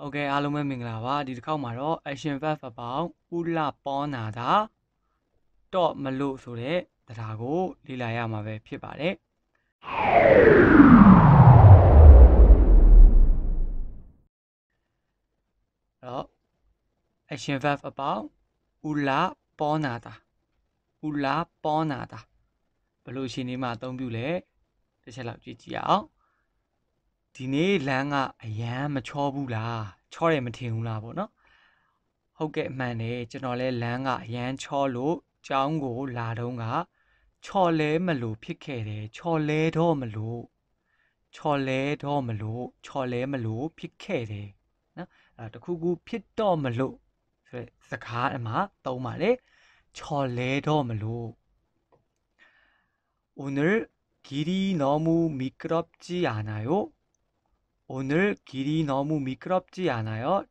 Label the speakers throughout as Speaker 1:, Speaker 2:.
Speaker 1: ဟုတ်ကဲ့အားလုံးပဲမင်္ဂလာပါဒီတစ်ခေါက်မှာတော့ action verb အပေါင်းဥလပေါနာတာတော့မလို့ဆိုတဲ့တရားကိုလေ့လာရမှာပဲဖြစ်ပါတယ်တော့ action verb အပေါင်းဥလပေါနာတာဥလပေါနာတာဘယ်လိုရှင်နေမှာအသုံးပြုလဲတစ်ချက်လောက်ကြည့်ကြည့်အောင်ဒီနေ့လမ်းကအရန်မချောဘူးလားချောတယ်မထင်ဘူးလားပေါ့နော်ဟုတ်ကဲ့မှန်တယ်ကျွန်တော်လဲလမ်းကအရန်ချောလို့ကျောင်းကိုလာတော့ကချော်လဲမလို့ဖြစ်ခဲ့တယ်ချော်လဲတော့မလို့ချော်လဲတော့မလို့ချော်လဲမလို့ဖြစ်ခဲ့တယ်နော်အဲတခုခုဖြစ်တော့မလို့ဆိုတဲ့စကားအမှသုံးပါလေချော်လဲတော့မလို့오늘길이너무미끄럽지않아 요? 오늘 길이 너무 미끄럽지 않아요?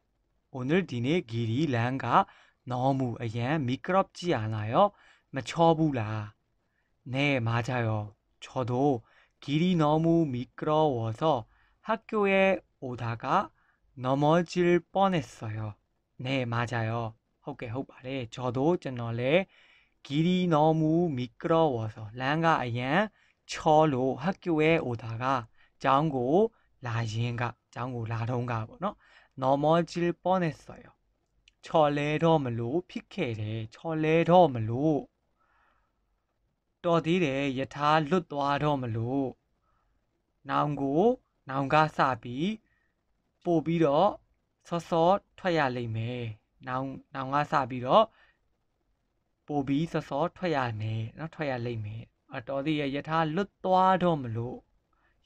Speaker 1: 오늘 니네 길이 랭가 너무 예, 미끄럽지 않아요? 쳐부라. 네, 맞아요. 저도 길이 너무 미끄러워서 학교에 오다가 넘어질 뻔했어요. 네, 맞아요. 오케이, 호바레. 저도 저널에 길이 너무 미끄러워서 랭가 예 철로 학교에 오다가 장고 လာရင်ကเจ้าကိုလာတော့ကပေါ့เนาะ normal ကြည့်ပေါ်နေဆိုရောချော်လဲတော့မလို့ဖြစ်ခဲ့တယ်ချော်လဲတော့မလို့တော်သေးတယ်ယထာလွတ်သွားတော့မလို့နောင်ကိုနောင်ကစပြီးပို့ပြီးတော့စောစောထွက်ရလိမ့်မယ်နောင်နောင်ကစပြီးတော့ပို့ပြီးစောစောထွက်ရမယ်เนาะထွက်ရလိမ့်မယ်အတော်သေးရယထာလွတ်သွားတော့မလို့ ယထာလွတ်သွားတော့မလို့하마더면기차를놓칠뻔했어요하마더면기차를놓칠뻔했어요အဲ့တော့ဟာမာထောမျွန်ဆိုတဲ့အဓိပ္ပာယ်ကတော့တခုခုဖြစ်တော့မလို့နည်းနည်းလေးပဲလူတော့တယ်လို့နော်တခုခုဖြစ်တော့မလို့နည်းနည်းလေးပဲလူတော့တယ်လို့ကျွန်တော်မြန်မာလိုပြောကြရင်နော်နည်းနည်းလေးပဲလူတော့တယ်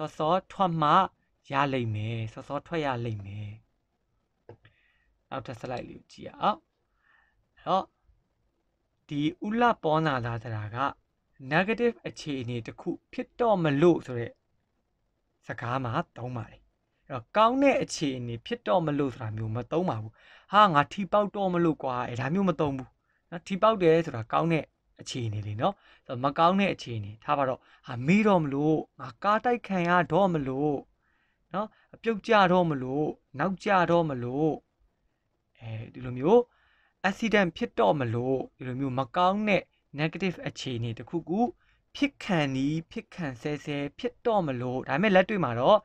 Speaker 1: စောစောထွက်မှရလိမ့်မယ်စောစောထွက်ရလိမ့်မယ်နောက်ထပ် slide လေးကြည့်အောင်အဲ့တော့ဒီဥလပောနာသာတရာက negative အခြေအနေတစ်ခုဖြစ်တော့မလို့ဆိုတဲ့စကားမှာသုံးပါတယ်အဲ့တော့ကောင်းတဲ့အခြေအနေဖြစ်တော့မလို့ဆိုတာမျိုးမသုံးပါဘူးဟာငါထီပေါက်တော့မလို့ကွာအဲ့ဒါမျိုးမသုံးဘူးနော်ထီပေါက်တယ်ဆိုတာကောင်းတဲ့အခြေအနေလေးနော်ဆိုတော့မကောင်းတဲ့အခြေအနေထားပါတော့ဟာမေးတော့မလို့ငါကားတိုက်ခံရတော့မလို့နော်အပြုတ်ကြတော့မလို့နောက်ကြတော့မလို့အဲဒီလိုမျိုး accident ဖြစ်တော့မလို့ဒီလိုမျိုးမကောင်းတဲ့ negative အခြေအနေတစ်ခုခုဖြစ်ခံနီးဖြစ်ခံဆဲဆဲဖြစ်တော့မလို့ဒါပေမဲ့လက်တွေ့မှာတော့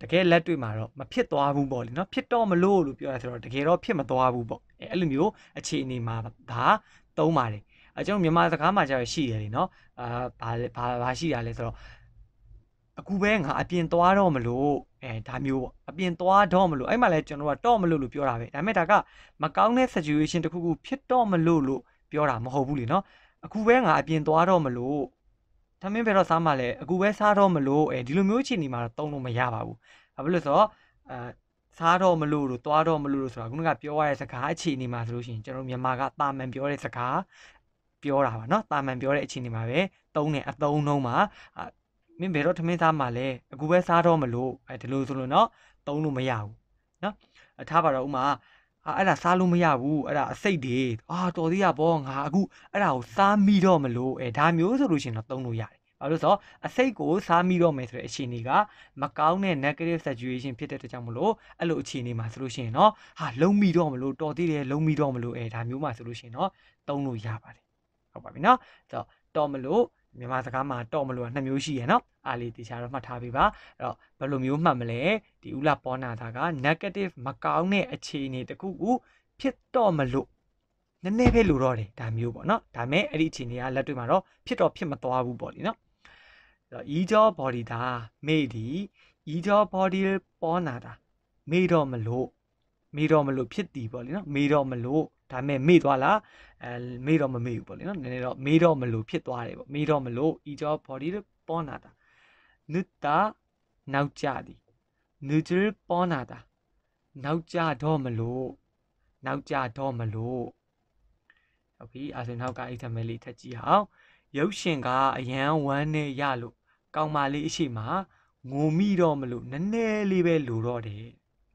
Speaker 1: တကယ်လက်တွေ့မှာတော့မဖြစ်သွားဘူးပေါ့လေနော်ဖြစ်တော့မလို့လို့ပြောရဆိုတော့တကယ်တော့ဖြစ်မသွားဘူးပေါ့အဲအဲ့လိုမျိုးအခြေအနေမှာဒါသုံးပါတယ်အဲကျွန်တော်မြန်မာစကားမှာကျတော့ရှိတယ်လေနော်အာဘာဘာဘာရှိတာလဲဆိုတော့အခုပဲငါအပြင်သွားတော့မလို့အဲဒါမျိုးပေါ့အပြင်သွားတော့မလို့အဲ့မှာလဲကျွန်တော်ကတော့မလို့လို့ပြောတာပဲဒါပေမဲ့ဒါကမကောင်းတဲ့ situation တစ်ခုခုဖြစ်တော့မလို့လို့ပြောတာမဟုတ်ဘူးလေနော်အခုပဲငါအပြင်သွားတော့မလို့ဒါမင်းပဲတော့စားမှလဲအခုပဲစားတော့မလို့အဲဒီလိုမျိုးအခြေအနေမှာတော့တုံးလို့မရပါဘူးဘာဖြစ်လို့ဆိုတော့အဲစားတော့မလို့လို့သွားတော့မလို့လို့ဆိုတာခုနကပြောရတဲ့စကားအခြေအနေမှာဆိုလို့ရှိရင်ကျွန်တော်မြန်မာကတာမန်ပြောတဲ့စကားပြောတာပါเนาะတာမန်ပြောတဲ့အချိန်ဒီမှာပဲသုံးတယ်အသုံးနှုံးမှာမင်းဘယ်တော့ထမင်းစားမှာလဲအခုပဲစားတော့မလို့အဲဒီလိုဆိုလို့เนาะသုံးလို့မရဘူးเนาะထားပါတော့ဥမာအဲ့ဒါစားလို့မရဘူးအဲ့ဒါအစိတ်တွေအာတော်သေးရပေါ့ငါအခုအဲ့ဒါကိုစားမိတော့မလို့အဲဒါမျိုးဆိုလို့ရှိရင်တော့သုံးလို့ရတယ်ဘာလို့ဆိုတော့အစိတ်ကိုစားမိတော့မယ်ဆိုတဲ့အခြေအနေကမကောင်းတဲ့ negative situation ဖြစ်တဲ့တကြောင်မလို့အဲ့လိုအခြေအနေမှာဆိုလို့ရှိရင်တော့ဟာလုံးမိတော့မလို့တော်သေးတယ်လုံးမိတော့မလို့အဲဒါမျိုးမှာဆိုလို့ရှိရင်တော့သုံးလို့ရပါတယ်ဟုတ်ပါပြီเนาะဆိုတော့တော်မလို့မြန်မာစကားမှာတော့မလို့ကနှစ်မျိုးရှိရယ်နော်အားလေးတရားတော့မှတ်ထားပေးပါအဲ့တော့ဘယ်လိုမျိုးမှတ်မလဲဒီဥလာပေါ်နာတာက negative မကောင်းတဲ့အခြေအနေတစ်ခုခုဖြစ်တော့မလို့နည်းနည်းပဲလိုတော့တယ်ဒါမျိုးပေါ့နော်ဒါမဲ့အဲ့ဒီအခြေအနေကလက်တွေ့မှာတော့ဖြစ်တော့ဖြစ်မသွားဘူးပေါ့လीနော်အဲ့တော့ ego body ဒါမေ့ဒီ ego body ပေါ်နာတာမေ့တော့မလို့မေ့တော့မလို့ဖြစ်တည်ပေါ့လीနော်မေ့တော့မလို့ဒါမဲ့မေ့သွားလားအဲမေ့တော့မမေ့ဘူးပေါ့လေနော်နည်းနည်းတော့မေ့တော့မလို့ဖြစ်သွားတယ်ပေါ့မေ့တော့မလို့ဤကြော body ပေါ်နာတာနုတာနောက်ကြသည်နုဂျယ်ပေါ်နာတာနောက်ကြတော့မလို့နောက်ကြတော့မလို့ဟုတ်ပြီအဲဆိုနောက်ကအိတ်ထမဲလေးထက်ကြည့်အောင်ရုပ်ရှင်ကအရန်ဝမ်းနဲ့ရလို့ကောင်းပါလေးအရှိမငိုမိတော့မလို့နည်းနည်းလေးပဲလိုတော့တယ်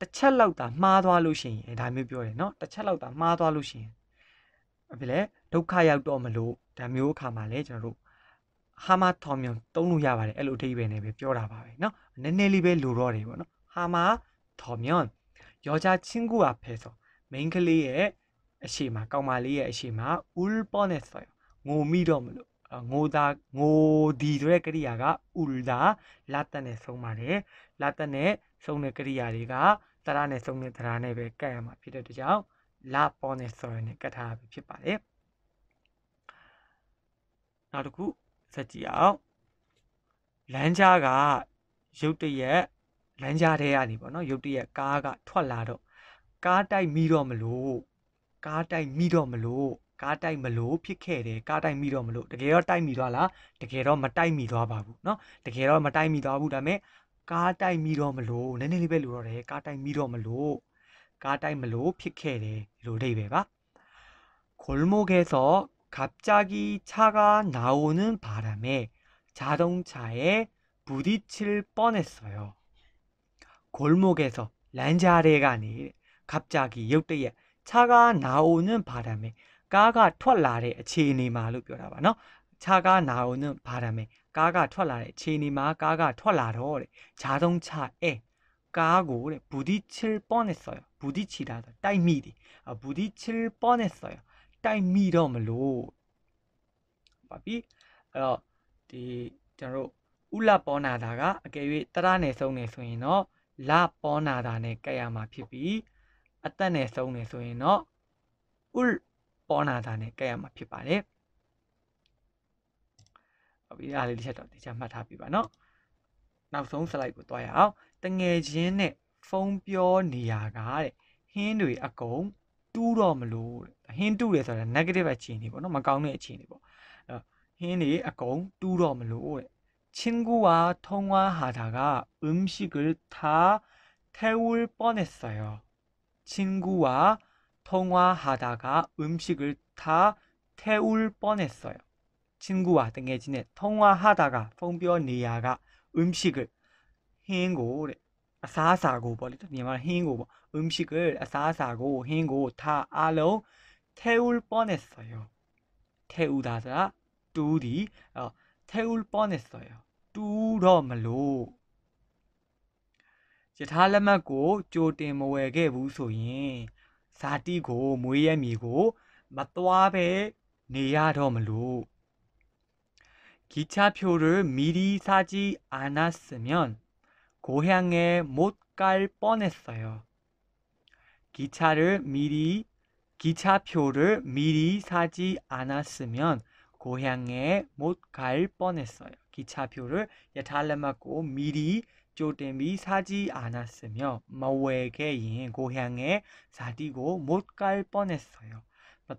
Speaker 1: တစ်ချက်လောက်သာမှားသွားလို့ရှိရင်ဒါမျိုးပြောတယ်နော်တစ်ချက်လောက်သာမှားသွားလို့ရှိရင်ဘာဖြစ်လဲဒုက္ခရောက်တော့မလို့ဒါမျိုးအခါမှာလည်းကျွန်တော်တို့ဟာမထောင်မြုံတုံးလို့ရပါတယ်အဲ့လိုအထိပယ်နဲ့ပဲပြောတာပါပဲเนาะနည်းနည်းလေးပဲလိုတော့တယ်ပေါ့เนาะဟာမထောင်မြုံယောက်ျားချင်းကူကဖဲဆိုမိန်းကလေးရဲ့အရှိမကောင်မလေးရဲ့အရှိမဥလ်ပေါ်နဲ့ဆိုငိုမိတော့မလို့ငိုတာငိုဒီဆိုတဲ့ကရိယာကဥလ်ဒါလာတန်နဲ့ဆုံးပါတယ်လာတန်နဲ့စုံတဲ့ကရိယာတွေကသရနဲ့စုံတဲ့သရနဲ့ပဲကတ်ရမှာဖြစ်တဲ့တကြောင်လာပေါ်နဲ့ဆော်ရနဲ့ကတ်ထားပဲဖြစ်ပါတယ်နောက်တစ်ခုစက်ကြည့်အောင်လမ်းကြားကရုတ်တရက်လမ်းကြားထဲကနေပေါ့နော်ရုတ်တရက်ကားကထွက်လာတော့ကားတိုက်မိတော့မလို့ကားတိုက်မိတော့မလို့ကားတိုက်မလို့ဖြစ်ခဲ့တယ်ကားတိုက်မိတော့မလို့တကယ်တော့တိုက်မိသွားလားတကယ်တော့မတိုက်မိသွားပါဘူးเนาะတကယ်တော့မတိုက်မိသွားဘူးဒါပေမဲ့ ကားတိုက်မိတော့မလို့နည်းနည်းလေးပဲလူတော့တယ်ကားတိုက်မိတော့မလို့ကားတိုက်မလို့ဖြစ်ခဲ့တယ်ဒီလိုအဓိပ္ပာယ်ပါ골목에서갑자기차가나오는바람에자동차에부딪힐뻔했어요골목에서란자리가니갑자기역대에차가나오는바람에ကားကထွက်လာတဲ့အခြေအနေမှာလို့ပြောတာပါเนาะ 차가 나오는 바람에 까가 털라래 지니마 까가 털라러래 자동차에 까고 부딪힐 뻔했어요. 부딪히라다 따이미리 아, 부딪힐 뻔했어요. 따이미럼로 바비 어, 이 저로 울라 뻔하다가 개위 따라내 성내 소인어 라 뻔하다네 까야마 피비 아따내 성내 소인어 울 뻔하다네 까야마 피바래 ဟုတ်ပြီအဲ့ဒါလေးတစ်ချက်တော့တရားမှတ်ထားပြီပါနော်နောက်ဆုံး slide ကိုတွားရအောင်တငယ်ချင်းနဲ့ဖုန်းပြောနေရကတဲ့ဟင်းတွေအကုန်တူးတော့မလို့ဟင်းတူးတယ်ဆိုတာ negative အခြေအနေပေါ့နော်မကောင်းတဲ့အခြေအနေပေါ့အဲ့ဟင်းတွေအကုန်တူးတော့မလို့တဲ့ 친구와 통화하다가 음식을 다 태울 뻔했어요. 친구와 통화하다가 음식을 다 태울 뻔했어요. 친구와 등에 지내 통화하다가 펑비언리아가 음식을 행고래 사사고 버리더니만 행고 뭐 음식을 사사고 행고 다 알로 태울 뻔했어요. 태우다자 둘이 어, 태울 뻔했어요. 뚜러말로 이제 다알아고 쪼띠모에게 무소인 사디고 모예미고 맛도아베 니야러말로 기차표를 미리 사지 않았으면 고향에 못 갈 뻔했어요. 기차를 미리 기차표를 미리 사지 않았으면 고향에 못 갈 뻔했어요. 기차표를 예탈레고 미리 조땜이 사지 않았으며 모에게 고향에 사디고 못갈 뻔했어요.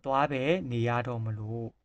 Speaker 1: 또 앞에 니아롬으로 네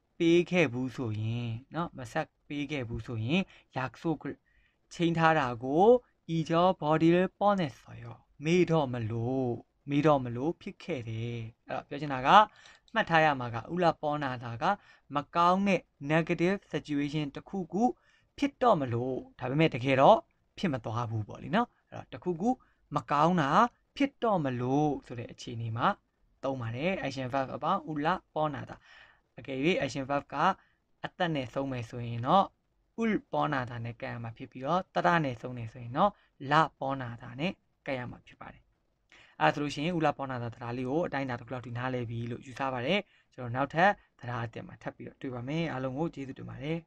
Speaker 1: ပေးခဲ့ဘူးဆိုရင်เนาะမဆက်ပေးခဲ့ဘူးဆိုရင်약속ချင်းထားတာကို이저 body 뻔했어요မေ့တော့မလို့မေ့တော့မလို့ဖြစ်ခဲ့တယ်အဲ့တော့ပြောချင်တာကမှတ်ထားရမှာကဥလပေါနာတာကမကောင်းတဲ့ negative situation တစ်ခုခုဖြစ်တော့မလို့ဒါပေမဲ့တကယ်တော့ဖြစ်မသွားဘူးပေါ့လीเนาะအဲ့တော့တစ်ခုခုမကောင်းတာဖြစ်တော့မလို့ဆိုတဲ့အခြေအနေမှာသုံးပါတယ် action verb အပေါင်းဥလပေါနာတာအကယ်၍ action verb ကအသက်နဲ့ဆုံးမယ်ဆိုရင်တော့ ul ပေါ်နာတာနဲ့ကံရမှာဖြစ်ပြီးတော့တရနဲ့ဆုံးနေဆိုရင်တော့လာပေါ်နာတာနဲ့ကံရမှာဖြစ်ပါတယ်အဲဆိုလို့ရှိရင် ul ပေါ်နာတာတရာလေးကိုအတိုင်းအတာတစ်ခုလောက်ဒီနားလဲပြီလို့ယူဆပါတယ်ကျွန်တော်နောက်ထပ်တရာအတက်မှာထပ်ပြီးတော့တွေ့ပါမယ်အားလုံးကိုကျေးဇူးတင်ပါတယ်